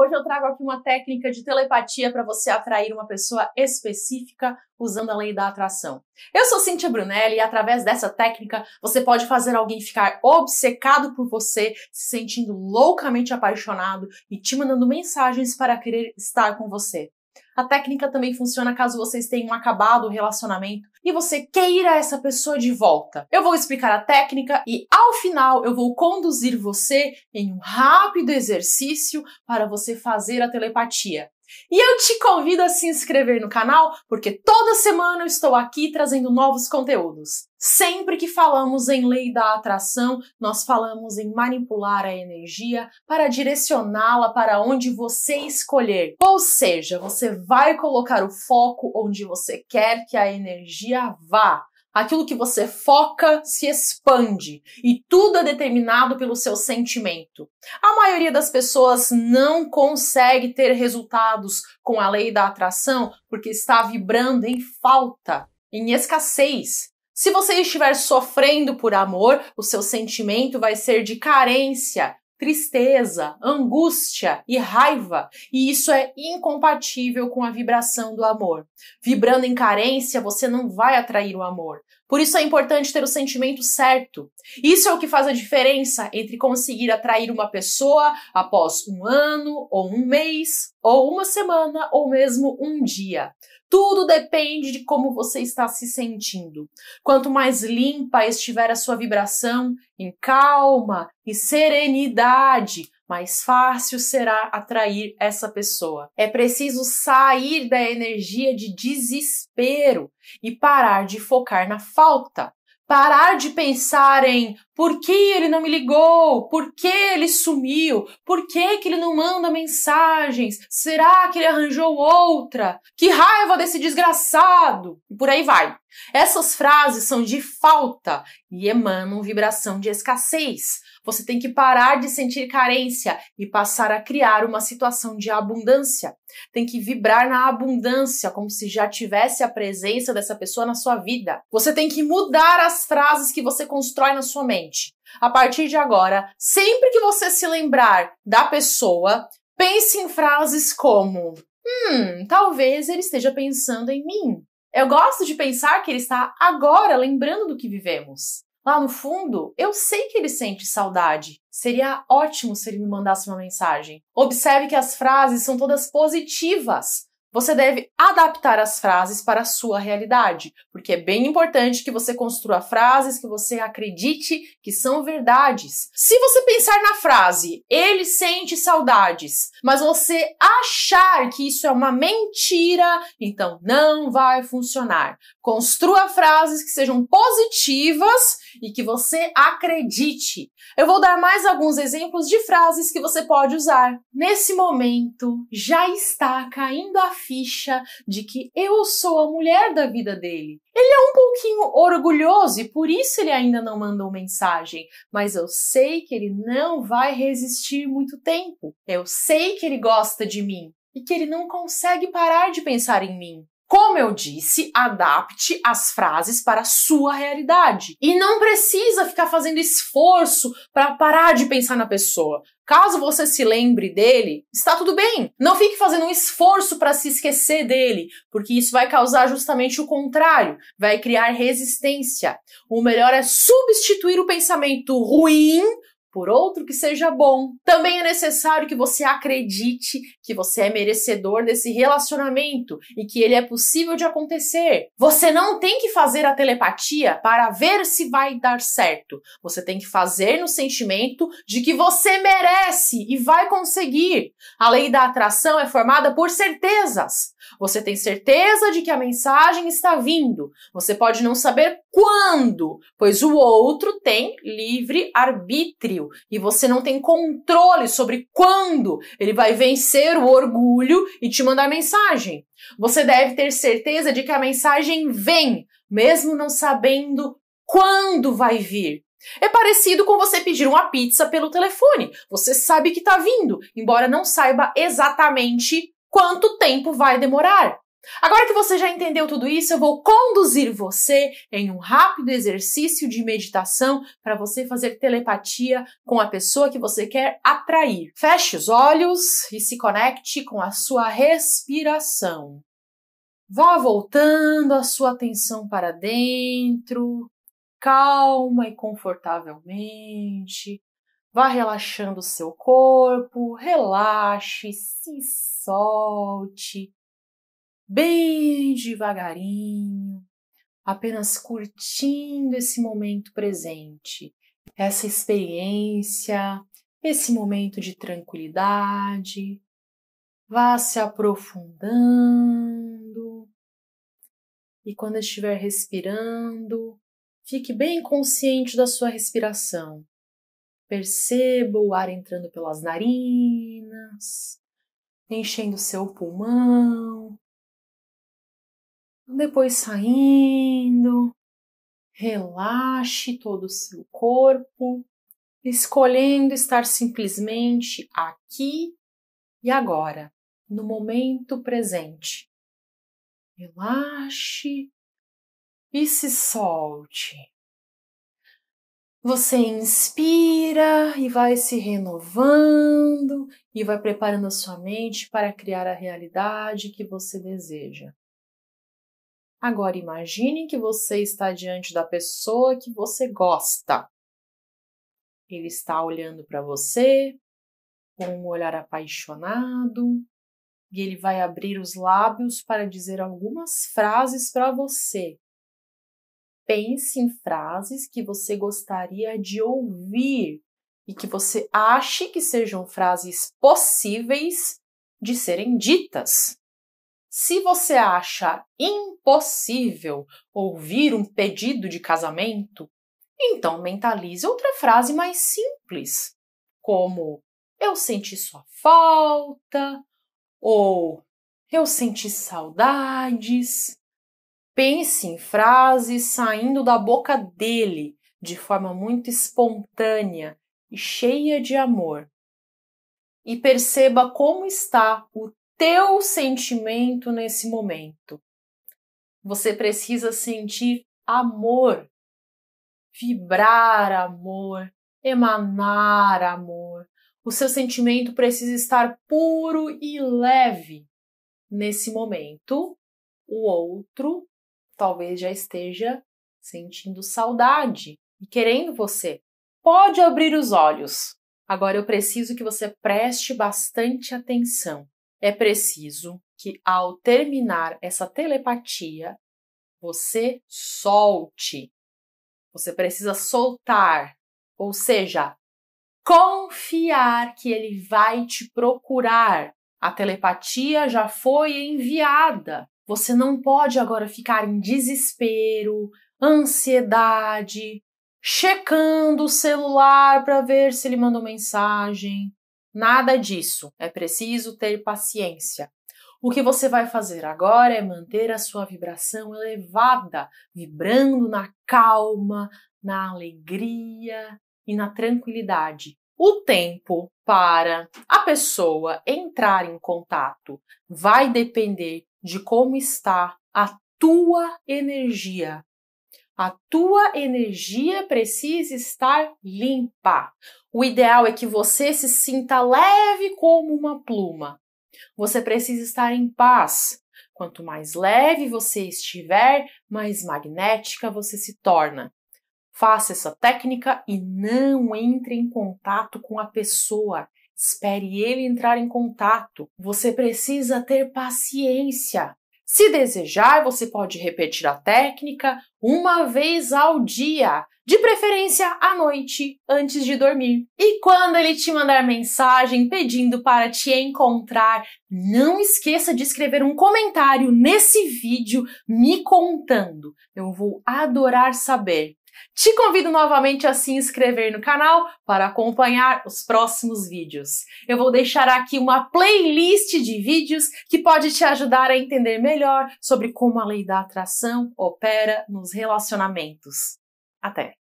Hoje eu trago aqui uma técnica de telepatia para você atrair uma pessoa específica usando a lei da atração. Eu sou Cintia Brunelli e através dessa técnica você pode fazer alguém ficar obcecado por você, se sentindo loucamente apaixonado e te mandando mensagens para querer estar com você. A técnica também funciona caso vocês tenham acabado o relacionamento e você queira essa pessoa de volta. Eu vou explicar a técnica e ao final eu vou conduzir você em um rápido exercício para você fazer a telepatia. E eu te convido a se inscrever no canal, porque toda semana eu estou aqui trazendo novos conteúdos. Sempre que falamos em lei da atração, nós falamos em manipular a energia para direcioná-la para onde você escolher. Ou seja, você vai colocar o foco onde você quer que a energia vá. Aquilo que você foca se expande e tudo é determinado pelo seu sentimento. A maioria das pessoas não consegue ter resultados com a lei da atração porque está vibrando em falta, em escassez. Se você estiver sofrendo por amor, o seu sentimento vai ser de carência, tristeza, angústia e raiva, e isso é incompatível com a vibração do amor. Vibrando em carência, você não vai atrair o amor. Por isso é importante ter o sentimento certo. Isso é o que faz a diferença entre conseguir atrair uma pessoa após um ano, ou um mês, ou uma semana, ou mesmo um dia. Tudo depende de como você está se sentindo. Quanto mais limpa estiver a sua vibração, em calma e serenidade, mais fácil será atrair essa pessoa. É preciso sair da energia de desespero e parar de focar na falta. Parar de pensar em por que ele não me ligou? Por que ele sumiu? Por que, que ele não manda mensagens? Será que ele arranjou outra? Que raiva desse desgraçado! E por aí vai. Essas frases são de falta e emanam vibração de escassez. Você tem que parar de sentir carência e passar a criar uma situação de abundância. Tem que vibrar na abundância, como se já tivesse a presença dessa pessoa na sua vida. Você tem que mudar as frases que você constrói na sua mente. A partir de agora, sempre que você se lembrar da pessoa, pense em frases como: Hum, talvez ele esteja pensando em mim. Eu gosto de pensar que ele está agora lembrando do que vivemos. Lá no fundo, eu sei que ele sente saudade. Seria ótimo se ele me mandasse uma mensagem. Observe que as frases são todas positivas. Você deve adaptar as frases para a sua realidade, porque é bem importante que você construa frases que você acredite que são verdades. Se você pensar na frase, ele sente saudades, mas você achar que isso é uma mentira, então não vai funcionar. Construa frases que sejam positivas e que você acredite. Eu vou dar mais alguns exemplos de frases que você pode usar. Nesse momento, já está caindo a ficha de que eu sou a mulher da vida dele. Ele é um pouquinho orgulhoso e por isso ele ainda não mandou mensagem, mas eu sei que ele não vai resistir muito tempo. Eu sei que ele gosta de mim e que ele não consegue parar de pensar em mim. Como eu disse, adapte as frases para a sua realidade. E não precisa ficar fazendo esforço para parar de pensar na pessoa. Caso você se lembre dele, está tudo bem. Não fique fazendo um esforço para se esquecer dele, porque isso vai causar justamente o contrário, vai criar resistência. O melhor é substituir o pensamento ruim por outro que seja bom. Também é necessário que você acredite que você é merecedor desse relacionamento e que ele é possível de acontecer. Você não tem que fazer a telepatia para ver se vai dar certo. Você tem que fazer no sentimento de que você merece e vai conseguir. A lei da atração é formada por certezas. Você tem certeza de que a mensagem está vindo. Você pode não saber quando, pois o outro tem livre arbítrio e você não tem controle sobre quando ele vai vencer o orgulho e te mandar mensagem. Você deve ter certeza de que a mensagem vem, mesmo não sabendo quando vai vir. É parecido com você pedir uma pizza pelo telefone. Você sabe que está vindo, embora não saiba exatamente quanto tempo vai demorar. Agora que você já entendeu tudo isso, eu vou conduzir você em um rápido exercício de meditação para você fazer telepatia com a pessoa que você quer atrair. Feche os olhos e se conecte com a sua respiração. Vá voltando a sua atenção para dentro, calma e confortavelmente, Vá relaxando o seu corpo, relaxe, se solte, bem devagarinho, apenas curtindo esse momento presente, essa experiência, esse momento de tranquilidade. Vá se aprofundando e quando estiver respirando, fique bem consciente da sua respiração Perceba o ar entrando pelas narinas, enchendo seu pulmão. Depois saindo, relaxe todo o seu corpo, escolhendo estar simplesmente aqui e agora, no momento presente. Relaxe e se solte. Você inspira e vai se renovando e vai preparando a sua mente para criar a realidade que você deseja. Agora imagine que você está diante da pessoa que você gosta. Ele está olhando para você com um olhar apaixonado e ele vai abrir os lábios para dizer algumas frases para você pense em frases que você gostaria de ouvir e que você ache que sejam frases possíveis de serem ditas. Se você acha impossível ouvir um pedido de casamento, então mentalize outra frase mais simples, como eu senti sua falta ou eu senti saudades. Pense em frases saindo da boca dele de forma muito espontânea e cheia de amor. E perceba como está o teu sentimento nesse momento. Você precisa sentir amor, vibrar amor, emanar amor. O seu sentimento precisa estar puro e leve. Nesse momento, o outro talvez já esteja sentindo saudade e querendo você. Pode abrir os olhos. Agora eu preciso que você preste bastante atenção. É preciso que ao terminar essa telepatia, você solte. Você precisa soltar, ou seja, confiar que ele vai te procurar. A telepatia já foi enviada. Você não pode agora ficar em desespero, ansiedade, checando o celular para ver se ele mandou mensagem. Nada disso. É preciso ter paciência. O que você vai fazer agora é manter a sua vibração elevada, vibrando na calma, na alegria e na tranquilidade. O tempo para a pessoa entrar em contato vai depender de como está a tua energia. A tua energia precisa estar limpa. O ideal é que você se sinta leve como uma pluma. Você precisa estar em paz. Quanto mais leve você estiver, mais magnética você se torna. Faça essa técnica e não entre em contato com a pessoa. Espere ele entrar em contato. Você precisa ter paciência. Se desejar, você pode repetir a técnica uma vez ao dia, de preferência à noite, antes de dormir. E quando ele te mandar mensagem pedindo para te encontrar, não esqueça de escrever um comentário nesse vídeo me contando. Eu vou adorar saber. Te convido novamente a se inscrever no canal para acompanhar os próximos vídeos. Eu vou deixar aqui uma playlist de vídeos que pode te ajudar a entender melhor sobre como a lei da atração opera nos relacionamentos. Até!